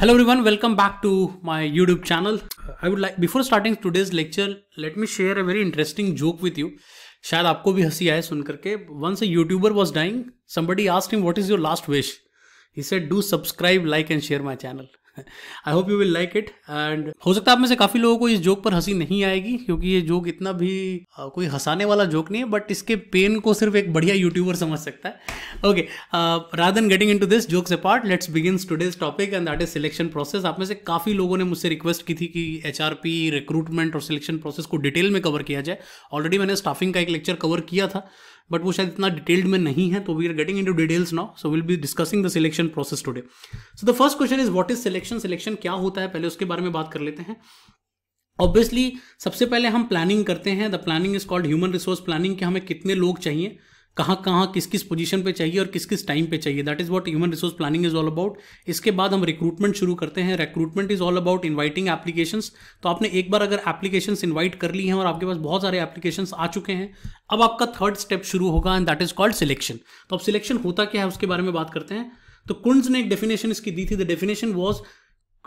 hello everyone welcome back to my youtube channel i would like before starting today's lecture let me share a very interesting joke with you shayad aapko bhi hasi aaye once a youtuber was dying somebody asked him what is your last wish he said do subscribe like and share my channel I hope you will like it and हो सकता है आप में से काफ़ी लोगों को इस जोक पर हंसी नहीं आएगी क्योंकि ये जोक इतना भी आ, कोई हंसाने वाला जोक नहीं है बट इसके पेन को सिर्फ एक बढ़िया यूट्यूबर समझ सकता है okay rather than getting into this jokes apart let's begin today's topic and that is selection process आप में से काफ़ी लोगों ने मुझसे रिक्वेस्ट की थी कि एच रिक्रूटमेंट और सिलेक्शन प्रोसेस को डिटेल में कवर किया जाए ऑलरेडी मैंने स्टाफिंग का एक लेक्चर कवर किया था बट वो शायद इतना डिटेल्ड में नहीं है तो we are getting into details now so will be discussing the selection process today so the first question is what is selection selection क्या होता है पहले उसके बारे में बात कर लेते हैं ऑब्वियसली सबसे पहले हम प्लानिंग करते हैं the planning is called human resource planning कि हमें कितने लोग चाहिए कहाँ कहाँ किस किस पोजीशन पे चाहिए और किस किस टाइम पे चाहिए that is what human resource planning is all about इसके बाद हम रिक्रूटमेंट शुरू करते हैं recruitment is all about inviting applications तो आपने एक बार अगर एप्लीकेशन इन्वाइट कर ली हैं और आपके पास बहुत सारे एप्लीकेशन आ चुके हैं अब आपका थर्ड स्टेप शुरू होगा and that is called selection तो अब सिलेक्शन होता क्या है उसके बारे में बात करते हैं तो कुंड ने एक डेफिनेशन इसकी दी थी the definition was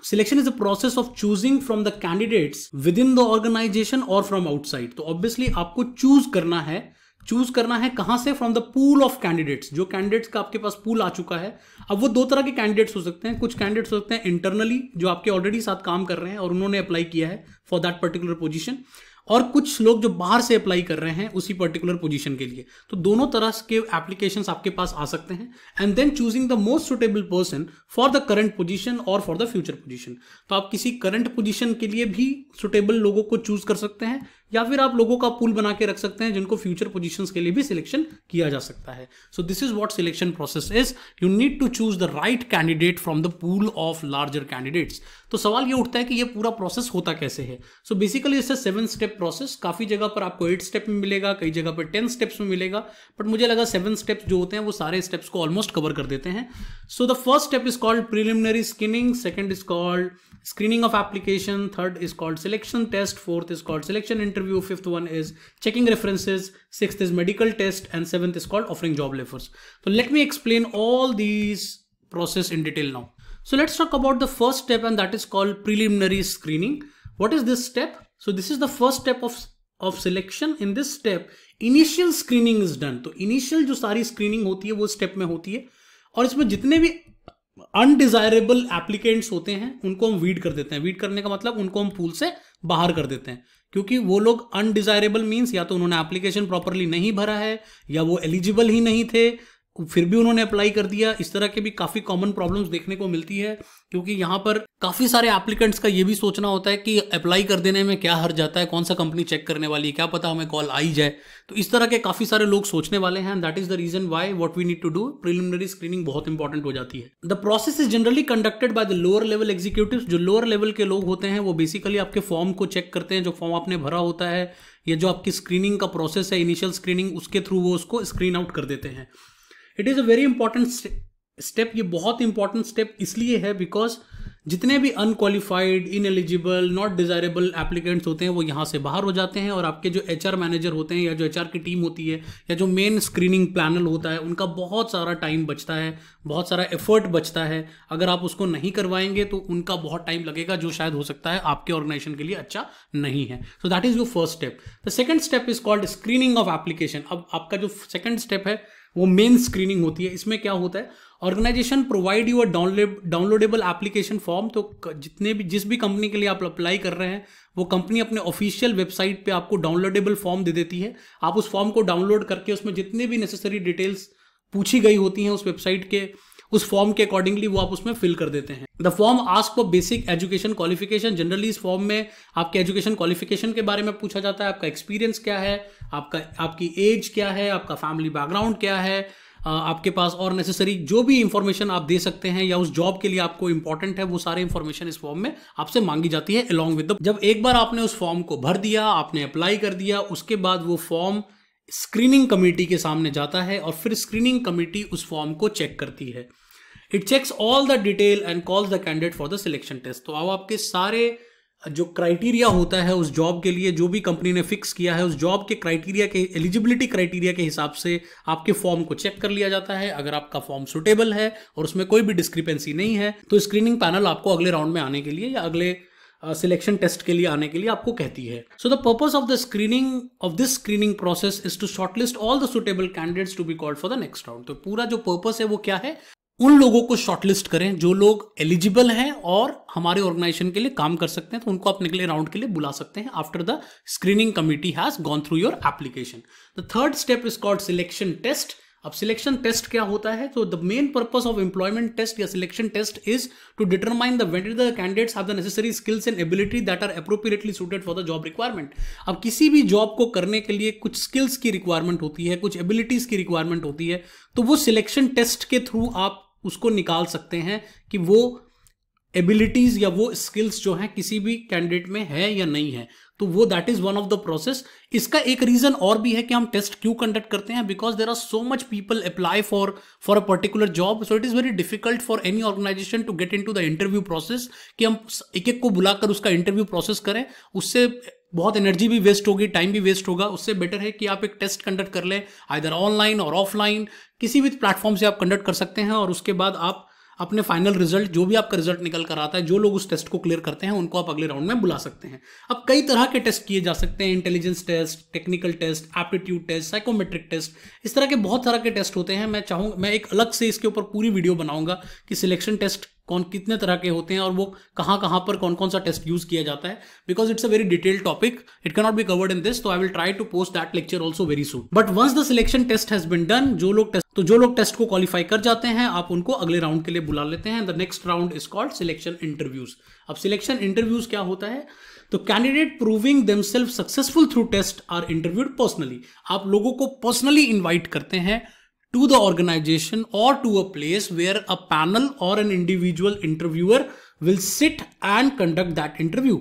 selection is a process of choosing from the candidates within the organisation और फ्रॉम आउटसाइड तो ऑब्वियसली आपको चूज करना है चूज करना है कहां से from the pool of candidates जो कैंडिडेट्स का आपके पास पूल आ चुका है अब वो दो तरह के कैंडिडेट्स हो सकते हैं कुछ कैंडिडेट्स हो सकते हैं इंटरनली जो आपके ऑलरेडी साथ काम कर रहे हैं और उन्होंने अप्लाई किया है फॉर दैट पर्टिकुलर पोजिशन और कुछ लोग जो बाहर से अप्लाई कर रहे हैं उसी पर्टिकुलर पोजीशन के लिए तो दोनों तरह के एप्लीकेशन आपके पास आ सकते हैं and then choosing the most suitable person for the current position और फॉर द फ्यूचर पोजीशन तो आप किसी करंट पोजीशन के लिए भी सुटेबल लोगों को चूज कर सकते हैं या फिर आप लोगों का पुल बना के रख सकते हैं जिनको फ्यूचर पोजिशन के लिए भी सिलेक्शन किया जा सकता है so this is what selection process is you need to choose the right candidate from the pool of larger candidates तो सवाल ये उठता है कि ये पूरा प्रोसेस होता कैसे है सो बेसिकली इससे सेवन स्टेप प्रोसेस काफी जगह पर आपको एट स्टेप में मिलेगा कई जगह पर टेन स्टेप्स में मिलेगा बट मुझे लगा सेवन स्टेप्स जो होते हैं वो सारे स्टेप्स को ऑलमोस्ट कवर कर देते हैं so the first step is called preliminary screening second is called screening of application third is called selection test fourth is called selection interview interview, fifth one is checking references, sixth is medical test, and seventh is called offering job offers. So let me explain all these process in detail now. So let's talk about the first step and that is called preliminary screening. What is this step? So this is the first step of, of selection. In this step, initial screening is done तो initial जो सारी screening होती है वो step में होती है और इसमें जितने भी अनडिजायरेबल एप्लीकेंट्स होते हैं उनको हम वीड कर देते हैं वीड करने का मतलब उनको हम पूल से बाहर कर देते हैं क्योंकि वो लोग अनडिजायरेबल मीन्स या तो उन्होंने एप्लीकेशन प्रॉपरली नहीं भरा है या वो एलिजिबल ही नहीं थे फिर भी उन्होंने अप्लाई कर दिया इस तरह के भी काफ़ी कॉमन प्रॉब्लम्स देखने को मिलती है क्योंकि यहाँ पर काफ़ी सारे एप्लीकेंट्स का ये भी सोचना होता है कि अप्लाई कर देने में क्या हर जाता है कौन सा कंपनी चेक करने वाली है क्या पता हमें कॉल आई जाए तो इस तरह के काफ़ी सारे लोग सोचने वाले हैं that is the reason why what we need to do preliminary screening बहुत इंपॉर्टेंट हो जाती है the process is generally conducted by the lower level executive जो लोअर लेवल के लोग होते हैं वो बेसिकली आपके फॉर्म को चेक करते हैं जो फॉर्म आपने भरा होता है या जो आपकी स्क्रीनिंग का प्रोसेस है इनिशियल स्क्रीनिंग उसके थ्रू वो उसको स्क्रीन आउट कर देते हैं it is a very important step ये बहुत इंपॉर्टेंट स्टेप इसलिए है बिकॉज जितने भी unqualified ineligible not desirable applicants होते हैं वो यहाँ से बाहर हो जाते हैं और आपके जो एच मैनेजर होते हैं या जो एच की टीम होती है या जो मेन स्क्रीनिंग प्लानल होता है उनका बहुत सारा टाइम बचता है बहुत सारा एफर्ट बचता है अगर आप उसको नहीं करवाएंगे तो उनका बहुत टाइम लगेगा जो शायद हो सकता है आपके ऑर्गेनाइजेशन के लिए अच्छा नहीं है so that is your first step the second step is called screening of application अब आपका जो सेकेंड स्टेप है वो मेन स्क्रीनिंग होती है इसमें क्या होता है organisation provide you a downloadable application form तो जितने भी जिस भी कंपनी के लिए आप अप्लाई कर रहे हैं वो कंपनी अपने ऑफिशियल वेबसाइट पे आपको डाउनलोडेबल फॉर्म दे देती है आप उस फॉर्म को डाउनलोड करके उसमें जितने भी नेसेसरी डिटेल्स पूछी गई होती हैं उस वेबसाइट के उस फॉर्म के अकॉर्डिंगली वो आप उसमें फिल कर देते हैं the form ask for basic education qualification generally इस फॉर्म में आपके एजुकेशन क्वालिफिकेशन के बारे में पूछा जाता है आपका एक्सपीरियंस क्या है आपका आपकी एज क्या है आपका फैमिली बैकग्राउंड क्या है आपके पास और नेसेसरी जो भी इंफॉर्मेशन आप दे सकते हैं या उस जॉब के लिए आपको इंपॉर्टेंट है वो सारे इंफॉर्मेशन इस फॉर्म में आपसे मांगी जाती है अलॉन्ग विद जब एक बार आपने उस फॉर्म को भर दिया आपने अप्लाई कर दिया उसके बाद वो फॉर्म स्क्रीनिंग कमेटी के सामने जाता है और फिर स्क्रीनिंग कमेटी उस फॉर्म को चेक करती है it checks all the detail and calls the candidate for the selection test तो अब आपके सारे जो क्राइटेरिया होता है उस जॉब के लिए जो भी कंपनी ने फिक्स किया है उस जॉब के क्राइटेरिया के एलिजिबिलिटी क्राइटेरिया के हिसाब से आपके फॉर्म को चेक कर लिया जाता है अगर आपका फॉर्म सुटेबल है और उसमें कोई भी डिस्क्रिपेंसी नहीं है तो स्क्रीनिंग पैनल आपको अगले राउंड में आने के लिए या अगले सिलेक्शन uh, टेस्ट के लिए आने के लिए आपको कहती है so the purpose of the screening of this screening process is to shortlist all the suitable candidates to be called for the next round तो पूरा जो पर्पज है वो क्या है उन लोगों को शॉर्टलिस्ट करें जो लोग एलिजिबल हैं और हमारे ऑर्गेनाइजेशन के लिए काम कर सकते हैं तो उनको आप निकले राउंड के लिए बुला सकते हैं after the screening committee has gone through your application the third step is called selection test अब सिलेक्शन टेस्ट क्या होता है तो the main purpose of employment test या selection test is to determine the whether the candidates have the necessary skills and ability that are appropriately suited for the job requirement अब किसी भी job को करने के लिए कुछ स्किल्स की रिक्वायरमेंट होती है कुछ एबिलिटीज की रिक्वायरमेंट होती है तो वो सिलेक्शन टेस्ट के थ्रू आप उसको निकाल सकते हैं कि वो एबिलिटीज या वो स्किल्स जो हैं किसी भी कैंडिडेट में है या नहीं है तो वो that is one of the process इसका एक रीजन और भी है कि हम टेस्ट क्यों कंडक्ट करते हैं because there are so much people apply for for a particular job so it is very difficult for any organisation to get into the interview process कि हम एक एक को बुलाकर उसका इंटरव्यू प्रोसेस करें उससे बहुत एनर्जी भी वेस्ट होगी टाइम भी वेस्ट होगा उससे बेटर है कि आप एक टेस्ट कंडक्ट कर लें आइदर ऑनलाइन और ऑफलाइन किसी भी प्लेटफॉर्म से आप कंडक्ट कर सकते हैं और उसके बाद आप अपने फाइनल रिजल्ट जो भी आपका रिजल्ट निकल कर आता है जो लोग उस टेस्ट को क्लियर करते हैं उनको आप अगले राउंड में बुला सकते हैं अब कई तरह के टेस्ट किए जा सकते हैं intelligence test technical test aptitude test psychometric test इस तरह के बहुत तरह के टेस्ट होते हैं मैं चाहूँगा मैं एक अलग से इसके ऊपर पूरी वीडियो बनाऊंगा कि सिलेक्शन टेस्ट कौन कितने तरह के होते हैं और वो कहाँ कहाँ पर कौन कौन सा टेस्ट यूज किया जाता है because it's a very detail topic it cannot be covered in this तो I will try to post that lecture also very soon but once the selection test has been done जो लोग test तो जो लोग test को qualify कर जाते हैं आप उनको अगले राउंड के लिए बुला लेते हैं the next round is called selection interviews अब सिलेक्शन इंटरव्यूज क्या होता है तो candidate proving themselves successful through test are interviewed personally आप लोगों को पर्सनली इन्वाइट करते हैं to the organization or to a place where a panel or an individual interviewer will sit and conduct that interview.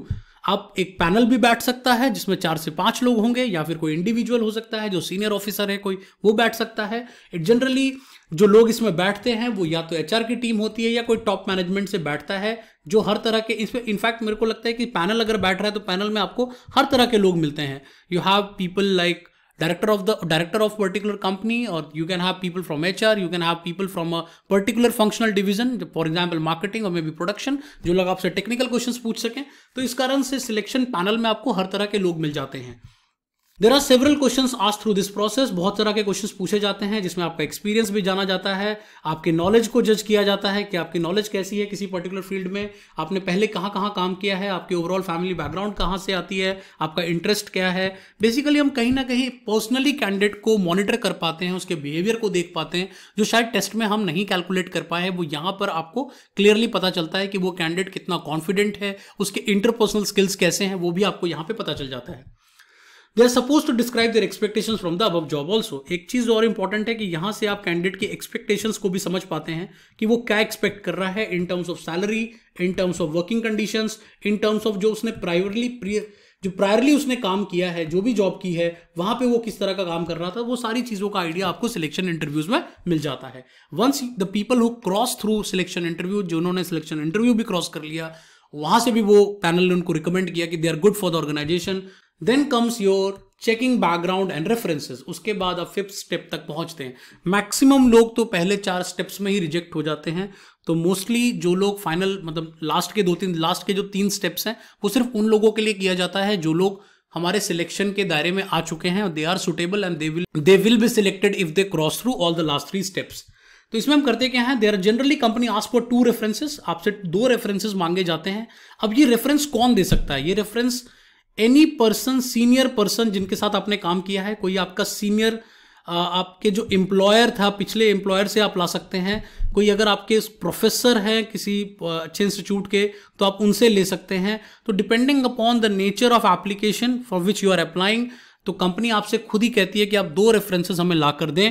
आप एक panel भी बैठ सकता है जिसमें चार से पांच लोग होंगे या फिर कोई इंडिविजुअल हो सकता है जो सीनियर ऑफिसर है कोई वो बैठ सकता है इट जनरली जो लोग इसमें बैठते हैं वो या तो एच की टीम होती है या कोई टॉप मैनेजमेंट से बैठता है जो हर तरह के इसमें इनफैक्ट मेरे को लगता है कि पैनल अगर बैठ रहा है तो पैनल में आपको हर तरह के लोग मिलते हैं you have people like director of the director of particular company or you can have people from hr you can have people from a particular functional division for example marketing or maybe production जो लोग आपसे technical questions pooch sake to is karan se selection panel mein aapko har tarah ke log mil jate hain there are several question आज through this process बहुत तरह के question पूछे जाते हैं जिसमें आपका एक्सपीरियंस भी जाना जाता है आपके नॉलेज को जज किया जाता है कि आपकी नॉलेज कैसी है किसी पर्टिकुलर फील्ड में आपने पहले कहाँ कहाँ काम किया है आपकी ओवरऑल फैमिली बैकग्राउंड कहाँ से आती है आपका इंटरेस्ट क्या है बेसिकली हम कहीं ना कहीं पर्सनली कैंडिडेट को मॉनिटर कर पाते हैं उसके बिहेवियर को देख पाते हैं जो शायद टेस्ट में हम नहीं कैलकुलेट कर पाए वो यहाँ पर आपको क्लियरली पता चलता है कि वो कैंडिडेट कितना कॉन्फिडेंट है उसके इंटरपर्सनल स्किल्स कैसे हैं वो भी आपको यहाँ पे पता चल जाता है they are suppose to describe their expectation from the अब जॉब ऑल्सो एक चीज और इंपॉर्टेंट है कि यहाँ से आप कैंडिडेट की एक्सपेक्टेशन को भी समझ पाते हैं कि वो क्या एक्सपेक्ट कर रहा है in terms of salary in terms of working condition in terms of जो उसने प्राइवरली जो प्रायरली उसने काम किया है जो भी जॉब की है वहां पे वो किस तरह का काम कर रहा था वो सारी चीजों का आइडिया आपको सिलेक्शन इंटरव्यूज में मिल जाता है once the people who cross through selection interview जिन्होंने सिलेक्शन इंटरव्यू भी क्रॉस कर लिया वहां से भी वो पैनल ने उनको रिकमेंड किया कि they are good for the organisation then comes your checking background and references उसके बाद आप फिफ्थ स्टेप तक पहुंचते हैं मैक्सिमम लोग तो पहले चार स्टेप्स में ही रिजेक्ट हो जाते हैं तो मोस्टली जो लोग फाइनल मतलब लास्ट के दो तीन लास्ट के जो तीन स्टेप्स हैं वो सिर्फ उन लोगों के लिए किया जाता है जो लोग हमारे सिलेक्शन के दायरे में आ चुके हैं they are suitable and they will they will be selected if they cross through all the last three steps तो इसमें हम करते क्या है are generally company ask for two references आपसे दो रेफरेंसेस मांगे जाते हैं अब ये रेफरेंस कौन दे सकता है ये reference reference any person senior person जिनके साथ आपने काम किया है कोई आपका सीनियर आपके जो एम्प्लॉयर था पिछले एम्प्लॉयर से आप ला सकते हैं कोई अगर आपके प्रोफेसर हैं किसी अच्छे इंस्टीट्यूट के तो आप उनसे ले सकते हैं तो depending upon the nature of application for which you are applying तो कंपनी आपसे खुद ही कहती है कि आप दो रेफरेंसेस हमें ला कर दें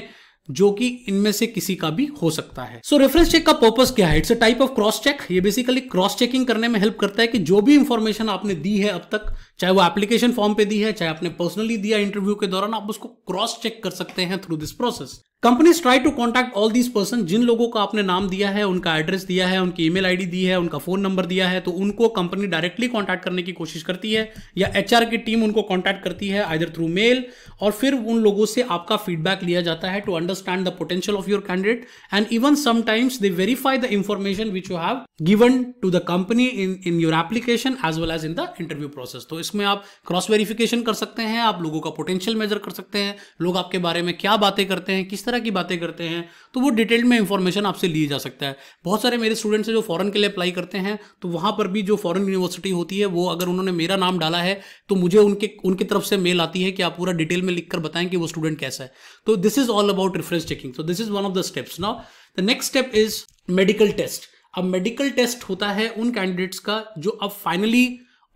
जो कि इनमें से किसी का भी हो सकता है सो रेफरेंस चेक का पर्पस क्या है it's a type of cross check ये बेसिकली क्रॉस चेकिंग करने में हेल्प करता है कि जो भी इंफॉर्मेशन आपने दी है अब तक चाहे वो एप्लीकेशन फॉर्म पे दी है चाहे आपने पर्सनली दिया इंटरव्यू के दौरान आप उसको क्रॉस चेक कर सकते हैं through this process companies try to contact all these person जिन लोगों का आपने नाम दिया है उनका एड्रेस दिया है उनकी ईमेल आईडी दी है उनका फोन नंबर दिया है तो उनको कंपनी डायरेक्टली कॉन्टैक्ट करने की कोशिश करती है या एच की टीम उनको कॉन्टैक्ट करती है आइदर थ्रू मेल और फिर उन लोगों से आपका फीडबैक लिया जाता है to understand the potential of your candidate and even sometimes they verify the information which you have given to the company in in your application as well as in the interview process तो इस जिसमें आप cross verification कर सकते हैं आप लोगों का पोटेंशियल मेजर कर सकते हैं लोग आपके बारे में क्या बातें करते हैं किस तरह की बातें करते हैं तो वो डिटेल में इंफॉर्मेशन आपसे ली जा सकता है बहुत सारे मेरे स्टूडेंट्स हैं जो फॉरन के लिए अप्लाई करते हैं तो वहाँ पर भी जो फॉरन यूनिवर्सिटी होती है वो अगर उन्होंने मेरा नाम डाला है तो मुझे उनके उनकी तरफ से मेल आती है कि आप पूरा डिटेल में लिखकर बताएं कि वो स्टूडेंट कैसा है तो this is all about reference checking so this is one of the steps now the next step is medical test अब मेडिकल टेस्ट होता है उन कैंडिडेट्स का जो अब फाइनली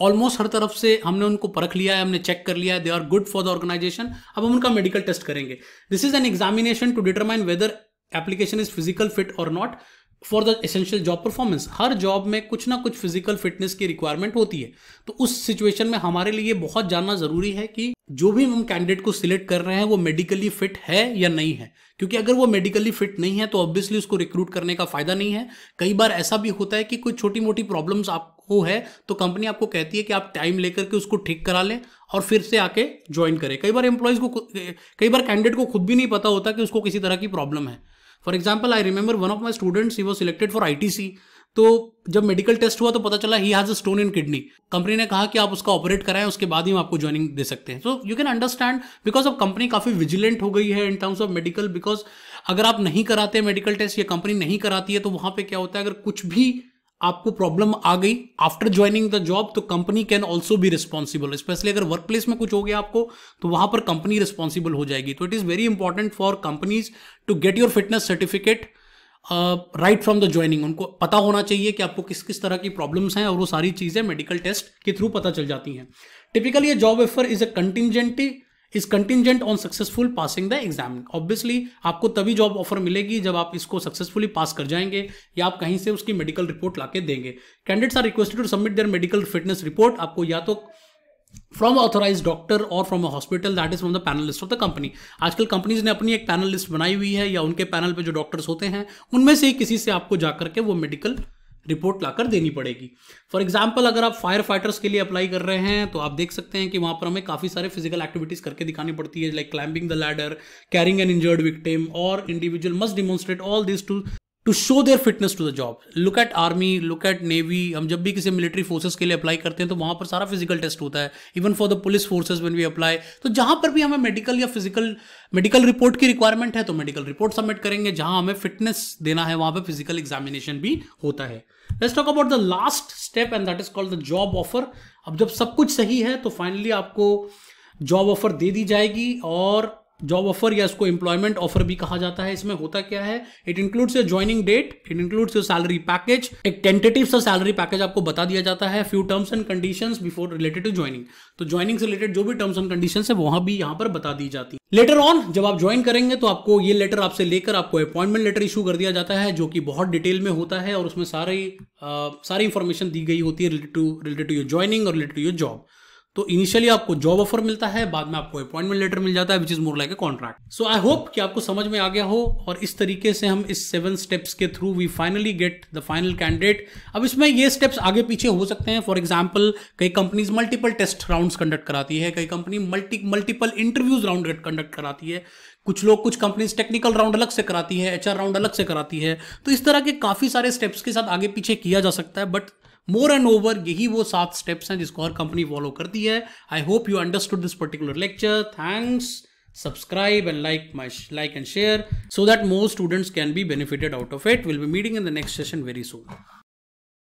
ऑलमोस्ट हर तरफ से हमने उनको परख लिया है हमने चेक कर लिया है they are good for the organization अब हम उनका मेडिकल टेस्ट करेंगे this is an examination to determine whether application is physical fit और not for the essential job performance हर जॉब में कुछ ना कुछ फिजिकल फिटनेस की रिक्वायरमेंट होती है तो उस सिचुएशन में हमारे लिए बहुत जानना जरूरी है कि जो भी हम कैंडिडेट को सिलेक्ट कर रहे हैं वो मेडिकली फिट है या नहीं है क्योंकि अगर वो मेडिकली फिट नहीं है तो ऑब्वियसली उसको रिक्रूट करने का फायदा नहीं है कई बार ऐसा भी होता है कि कोई छोटी मोटी प्रॉब्लम्स आप हो है तो कंपनी आपको कहती है कि आप टाइम लेकर के उसको ठीक करा लें और फिर से आके ज्वाइन करें कई बार एम्प्लॉयज़ को कई बार कैंडिडेट को खुद भी नहीं पता होता कि उसको किसी तरह की प्रॉब्लम है for example I remember one of my students he was selected for I तो जब मेडिकल टेस्ट हुआ तो पता चला he has a stone in kidney company ने कहा कि आप उसका ऑपरेट कराएं उसके बाद ही हम आपको ज्वाइनिंग दे सकते हैं so you can understand because of company काफ़ी विजिलेंट हो गई है in terms of medical because अगर आप नहीं कराते मेडिकल टेस्ट या कंपनी नहीं कराती है तो वहाँ पे क्या होता है अगर कुछ भी आपको प्रॉब्लम आ गई आफ्टर ज्वाइनिंग द जॉब तो कंपनी कैन ऑल्सो भी रिस्पॉन्सिबल स्पेशली अगर वर्क प्लेस में कुछ हो गया आपको तो वहां पर कंपनी रिस्पॉन्सिबल हो जाएगी तो it is very important for companies to get your fitness certificate right from the joining उनको पता होना चाहिए कि आपको किस किस तरह की प्रॉब्लम्स हैं और वो सारी चीज़ें मेडिकल टेस्ट के थ्रू पता चल जाती हैं typically job offer is a contingency is contingent on successful passing the exam obviously आपको तभी जॉब ऑफर मिलेगी जब आप इसको सक्सेसफुली पास कर जाएंगे या आप कहीं से उसकी मेडिकल रिपोर्ट लाके देंगे candidates are requested to submit their medical fitness report आपको या तो फ्रॉम ऑथोराइज डॉक्टर और from a hospital that is from the panel list of the company आजकल कंपनीज ने अपनी एक पैनल लिस्ट बनाई हुई है या उनके पैनल पर जो डॉक्टर्स होते हैं उनमें से ही किसी से आपको जाकर के वो मेडिकल रिपोर्ट लाकर देनी पड़ेगी फॉर एग्जाम्पल अगर आप फायर फाइटर्स के लिए अप्लाई कर रहे हैं तो आप देख सकते हैं कि वहां पर हमें काफ़ी सारे फिजिकल एक्टिविटीज़ करके दिखानी पड़ती है like climbing the ladder carrying an injured victim और individual must demonstrate all this to to show their fitness to the job look at army look at navy हम जब भी किसी मिलिट्री फोर्सेज के लिए अप्लाई करते हैं तो वहां पर सारा फिजिकल टेस्ट होता है even for the police forces when we apply तो जहां पर भी हमें मेडिकल या फिजिकल मेडिकल रिपोर्ट की रिक्वायरमेंट है तो मेडिकल रिपोर्ट सबमिट करेंगे जहां हमें फिटनेस देना है वहां पर फिजिकल एग्जामिनेशन भी होता है let's talk about the last step and that is called the job offer अब जब सब कुछ सही है तो फाइनली आपको जॉब ऑफर दे दी जाएगी और जॉब ऑफर या इसको एम्प्लॉयमेंट ऑफर भी कहा जाता है इसमें होता क्या है it includes your joining date it includes your salary package एक टेंटेटिव सा सैलरी पैकेज आपको बता दिया जाता है few terms and condition before related to joining तो ज्वाइनिंग से रिलेटेड जो भी टर्म्स एंड कंडीशन है वहां भी यहाँ पर बता दी जाती है लेटर ऑन जब आप ज्वाइन करेंगे तो आपको ये लेटर आपसे लेकर आपको अपॉइंटमेंट लेटर इशू कर दिया जाता है जो कि बहुत डिटेल में होता है और उसमें सारी आ, सारी इंफॉर्मेशन दी गई होती है related to related to your joining और रिलेटेड टू योर जॉब तो इनिशियली आपको जॉब ऑफर मिलता है बाद में आपको अपॉइंटमेंट लेटर मिल जाता है which is more like a contract so I hope कि आपको समझ में आ गया हो और इस तरीके से हम इस सेवन स्टेप्स के through we finally get the final candidate अब इसमें ये स्टेप्स आगे पीछे हो सकते हैं फॉर एग्जाम्पल कई companies multiple test round conduct कराती है कई company multi multiple interviews round conduct कराती है कुछ लोग कुछ कंपनीज टेक्निकल राउंड अलग से कराती है एचआर राउंड अलग से कराती है तो इस तरह के काफी सारे स्टेप्स के साथ आगे पीछे किया जा सकता है बट मोर एंड ओवर यही वो सात स्टेप्स हैं जिसको हर कंपनी फॉलो करती है I hope you understood this particular lecture thanks subscribe and like my like and share so that more students can be benefited out of it will be meeting in the next session very soon